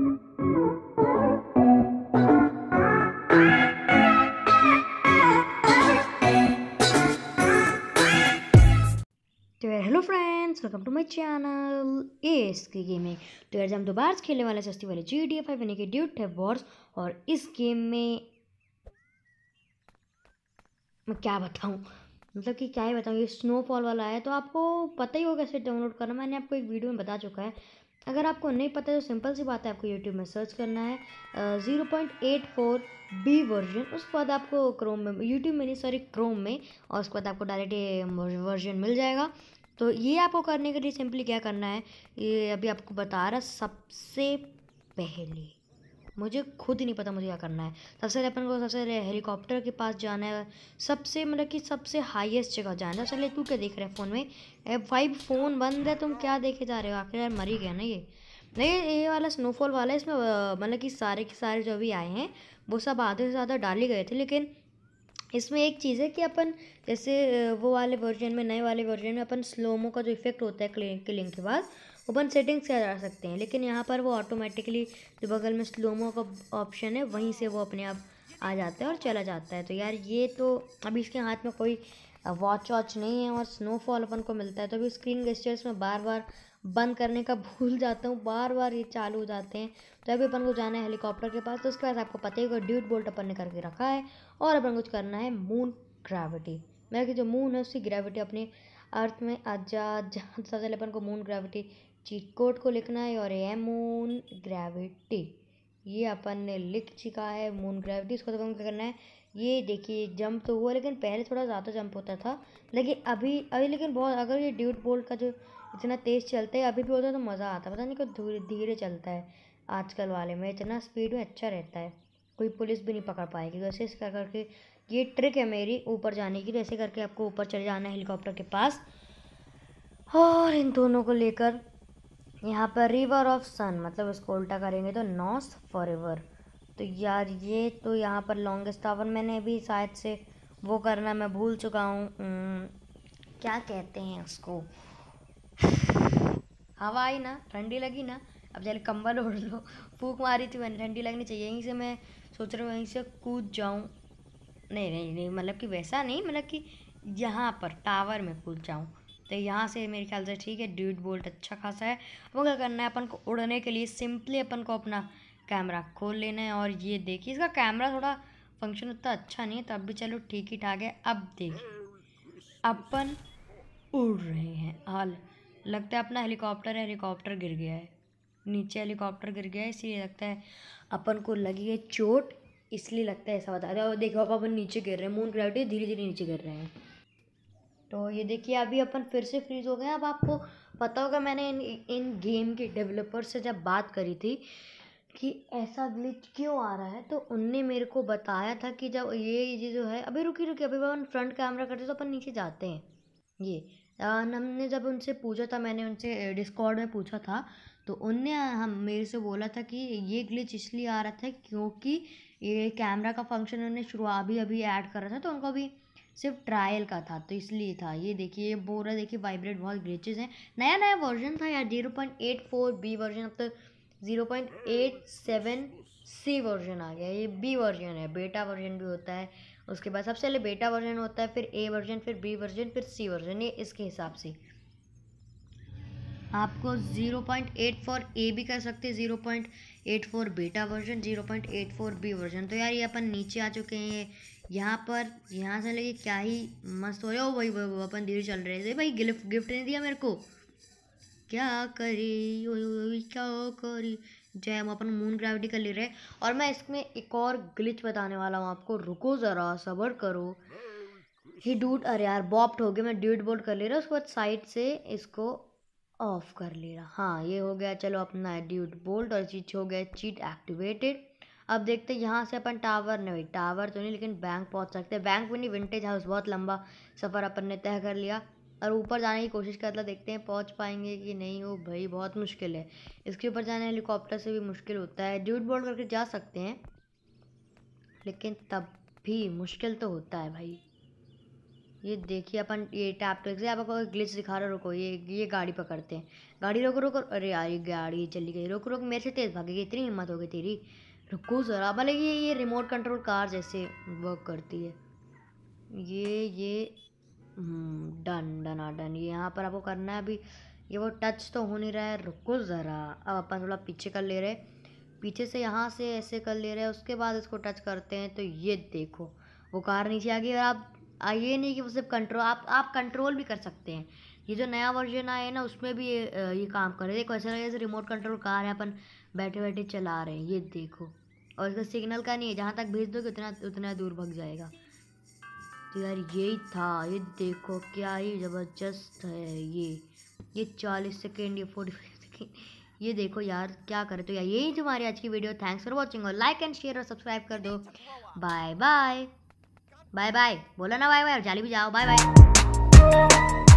तो यार hello friends welcome to my channel S की गेमिंग तो यार हम दोबारा से खेलने वाले सस्ती वाले जी डी एफ आई यानी कि ड्यूट है वॉर्स और इस गेम में मैं क्या बताऊँ मतलब कि क्या ही बताऊँ ये स्नोफॉल वाला है तो आपको पता ही होगा कैसे डाउनलोड करना मैंने आपको एक वीडियो में बता चुका है अगर आपको नहीं पता तो सिंपल सी बात है आपको यूट्यूब में सर्च करना है zero point eight four B version उसके बाद आपको क्रोम में यूट्यूब में नहीं सॉरी क्रोम में और उसके बाद आपको डायरेक्ट ये वर्जन मिल जाएगा तो ये आपको करने के लिए सिंपली क्या करना है ये अभी आपको बता रहा सबसे पहले मुझे खुद ही नहीं पता मुझे क्या करना है सबसे पहले अपन को सबसे पहले हेलीकॉप्टर के पास जाना है सबसे मतलब कि सबसे हाईएस्ट जगह जाना है सबसे पहले तू क्या देख रहे हैं फ़ोन में फाइव फ़ोन बंद है तुम क्या देखे जा रहे हो आखिर यार मरी गया ना ये नहीं ये वाला स्नोफॉल वाला है इसमें मतलब कि सारे के सारे जो भी आए हैं वो सब आधे से ज़्यादा डाले गए थे लेकिन इसमें एक चीज़ है कि अपन जैसे वो वाले वर्जन में नए वाले वर्जन में अपन स्लोमो का जो इफेक्ट होता है क्लिंग के बाद ओपन सेटिंग्स किया जा सकते हैं लेकिन यहाँ पर वो ऑटोमेटिकली जो बगल में स्लोमो का ऑप्शन है वहीं से वो अपने आप आ जाता है और चला जाता है तो यार ये तो अभी इसके हाथ में कोई वॉच वॉच नहीं है और स्नोफॉल अपन को मिलता है तो अभी स्क्रीन गेस्टर्स में बार बार बंद करने का भूल जाता हूँ बार बार ये चालू हो जाते हैं तो अभी अपन को जाना है हेलीकॉप्टर के पास तो उसके बाद आपको पता ही होगा ड्यूट बोल्ट अपन ने करके रखा है और अपन कुछ करना है मून ग्रेविटी मेरा कि जो मून है उसकी ग्रेविटी अपने अर्थ में आजाद जहाँ सबसे पहले अपन को मून ग्रेविटी चीट कोड को लिखना है और ए मून ग्रेविटी ये अपन ने लिख चुका है मून ग्रेविटी इसको तो क्या करना है ये देखिए जंप तो हुआ लेकिन पहले थोड़ा ज़्यादा जंप होता था लेकिन अभी अभी लेकिन बहुत अगर ये ड्यूट बोल्ट का जो इतना तेज़ चलता है अभी भी होता है तो मज़ा आता है पता नहीं क्यों धीरे धीरे चलता है आजकल वाले में इतना स्पीड में अच्छा रहता है कोई पुलिस भी नहीं पकड़ पाएगी वैसे तो इस कर करके ये ट्रिक है मेरी ऊपर जाने की जैसे तो करके आपको ऊपर चले जाना है हेलीकॉप्टर के पास और इन दोनों को लेकर यहाँ पर रिवर ऑफ सन मतलब इसको उल्टा करेंगे तो नॉस फॉर तो यार ये तो यहाँ पर लॉन्गेस्ट टावर मैंने भी शायद से वो करना मैं भूल चुका हूँ क्या कहते हैं उसको हवा आई ना ठंडी लगी ना अब जल्दी कंबल ओढ़ लो फूक मारी थी मैंने ठंडी लगनी चाहिए यहीं से मैं सोच रहा हूँ यहीं से कूद जाऊँ नहीं नहीं नहीं मतलब कि वैसा नहीं मतलब कि यहाँ पर टावर में कूद जाऊँ तो यहाँ से मेरे ख्याल से ठीक है ड्यूट बोल्ट अच्छा खासा है अब क्या करना है अपन को उड़ने के लिए सिंपली अपन को अपना कैमरा खोल लेना है और ये देखिए इसका कैमरा थोड़ा फंक्शन उतना अच्छा नहीं है तो अब भी चलो ठीक ही ठाक है अब देखिए अपन उड़ रहे हैं हाल लगता है अपना हेलीकॉप्टर है हेलीकॉप्टर गिर गया है नीचे हेलीकॉप्टर गिर गया है इसलिए लगता है अपन को लगी है चोट इसलिए लगता है ऐसा बता रहे और देखो आप अपन नीचे गिर रहे हैं मून ग्रेविटी धीरे धीरे नीचे गिर रहे हैं तो ये देखिए अभी अपन फिर से फ्रीज हो गए अब आपको पता होगा मैंने इन इन गेम के डेवलपर से जब बात करी थी कि ऐसा ग्लिच क्यों आ रहा है तो उनने मेरे को बताया था कि जब ये ये जो है अभी रुकी रुकी अभी अपन फ्रंट कैमरा करते तो अपन नीचे जाते हैं ये हमने जब उनसे पूछा था मैंने उनसे डिस्कॉर्ड में पूछा था तो उनने हम मेरे से बोला था कि ये ग्लिच इसलिए आ रहा था क्योंकि ये कैमरा का फंक्शन उन्होंने शुरुआत अभी अभी ऐड करा था तो उनको अभी सिर्फ ट्रायल का था तो इसलिए था ये देखिए बोल रहा देखिए वाइब्रेट बहुत ग्रेचेज हैं नया नया वर्जन था यार zero point eight four B version अब तक zero point eight seven C version आ गया ये बी वर्जन है बेटा वर्जन भी होता है उसके बाद सबसे पहले बेटा वर्जन होता है फिर ए वर्जन फिर बी वर्जन फिर सी वर्जन ये इसके हिसाब से आपको zero point eight four A भी कर सकते हैं four beta version zero point eight four B version तो यार ये अपन नीचे आ चुके हैं ये यहाँ पर यहाँ से लगे क्या ही मस्त हो जाओ वही भाई अपन धीरे चल रहे थे भाई गिफ्ट गिफ्ट नहीं दिया मेरे को क्या करी यो यो क्या करी जय हम अपन मून ग्रेविटी कर ले रहे हैं और मैं इसमें एक और ग्लिच बताने वाला हूँ आपको रुको ज़रा सबर करो ही डूट अरे यार बॉप्ट हो गया मैं ड्यूट बोर्ड कर ले रहा उसके बाद साइड से इसको ऑफ कर ले रहा हाँ ये हो गया चलो अपना ड्यूट बोल्ट और चीज हो गया चीट एक्टिवेटेड अब देखते हैं यहाँ से अपन टावर नहीं टावर तो नहीं लेकिन बैंक पहुँच सकते हैं बैंक भी नहीं विंटेज हाउस बहुत लंबा सफ़र अपन ने तय कर लिया और ऊपर जाने की कोशिश करता देखते हैं पहुँच पाएंगे कि नहीं वो भाई बहुत मुश्किल है इसके ऊपर जाना हेलीकॉप्टर से भी मुश्किल होता है ड्यूट बोर्ड करके जा सकते हैं लेकिन तब भी मुश्किल तो होता है भाई ये देखिए अपन ये टैप टैक्स आपको ग्लिच दिखा रहा रुको ये ये गाड़ी पकड़ते हैं गाड़ी रोको रोको अरे यार ये गाड़ी चली गई रोको रोक मेरे से तेज़ भागेगी इतनी हिम्मत होगी तेरी रुको ज़रा भले मतलब ये ये रिमोट कंट्रोल कार जैसे वर्क करती है ये ये डन डना डन ये यहाँ पर आपको करना है अभी ये वो टच तो हो नहीं रहा है रुको ज़रा अब अपन थोड़ा पीछे कर ले रहे पीछे से यहाँ से ऐसे कर ले रहे हैं उसके बाद इसको टच करते हैं तो ये देखो वो कार नीचे आ गई और आप ये नहीं कि वो सिर्फ कंट्रोल आप आप कंट्रोल भी कर सकते हैं ये जो नया वर्जन आया है ना उसमें भी ये, ये काम कर रहे देखो ऐसा लगे जैसे रिमोट कंट्रोल कार है अपन बैठे बैठे चला रहे हैं ये देखो और इसका सिग्नल का नहीं है जहाँ तक भेज दोगे उतना उतना दूर भग जाएगा तो यार यही था ये देखो क्या ही ज़बरदस्त है ये ये चालीस सेकेंड ये फोर्टी फाइव सेकेंड ये देखो यार क्या करे तो यार यही थी हमारी आज की वीडियो थैंक्स फॉर वॉचिंग और लाइक एंड शेयर और सब्सक्राइब कर दो बाय बाय बाय बाय बोला ना बाय बाय जाली भी जाओ बाय बाय